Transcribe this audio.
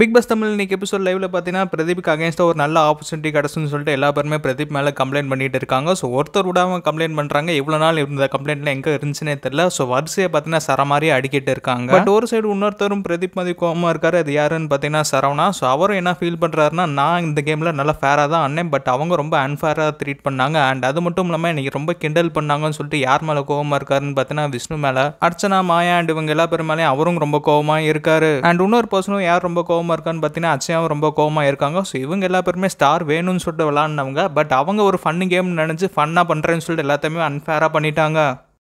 big pass Tamil இன்னைக்கு episode லைவ்ல பார்த்தீங்கன்னா பிரதீப்க்கு அகேன்ஸ்டாக ஒரு நல்ல ஆப்பர்ச்சுனிட்டி கிடச்சுன்னு சொல்லிட்டு எல்லா பேருமே பிரதீப் மேலே கம்ப்ளைண்ட் பண்ணிட்டு இருக்காங்க ஸோ ஒருத்தர் விடாமல் கம்ப்ளைண்ட் பண்ணுறாங்க இவ்வளோ நாள் இருந்த கம்ப்ளைண்ட்லாம் எங்கே இருந்துச்சுனே தெரில ஸோ வரிசையை பார்த்தீங்கன்னா சரமாரி அடிக்கிட்டு இருக்காங்க பட் ஒரு சைடு இன்னொருத்தரும் பிரதீப் மாதிரி கோபமாக இருக்காரு அது யாருன்னு பார்த்தீங்கன்னா சரவணா ஸோ அவரும் என்ன ஃபீல் பண்ணுறாருன்னா நான் இந்த கேமில் நல்லா ஃபேராக தான் அண்ணேன் பட் அவங்க ரொம்ப அன்ஃபேராக ட்ரீட் பண்ணாங்க அண்ட் அது மட்டும் இல்லாமல் இன்றைக்கி ரொம்ப கிண்டல் பண்ணாங்கன்னு சொல்லிட்டு யார் மேலே கோவமாக இருக்காருன்னு பார்த்தீங்கன்னா விஷ்ணு மேலே அர்ச்சனா மாயா அண்ட் இவங்க எல்லா பேர் மேலேயும் அவரும் ரொம்ப கோவமாக இருக்காரு அண்ட் இன்னொரு பர்சனும் யார் ரொம்ப கோவமாக கோவமாக இருக்கான்னு பார்த்தீங்கன்னா அச்சயம் ரொம்ப கோவமாக இருக்காங்க ஸோ இவங்க எல்லா பேருமே ஸ்டார் வேணும்னு சொல்லிட்டு விளாட்னவங்க பட் அவங்க ஒரு ஃபன்னு கேம்னு நினச்சி ஃபன்னாக பண்ணுறேன்னு சொல்லிட்டு எல்லாத்தையுமே அன்ஃபேராக பண்ணிட்டாங்க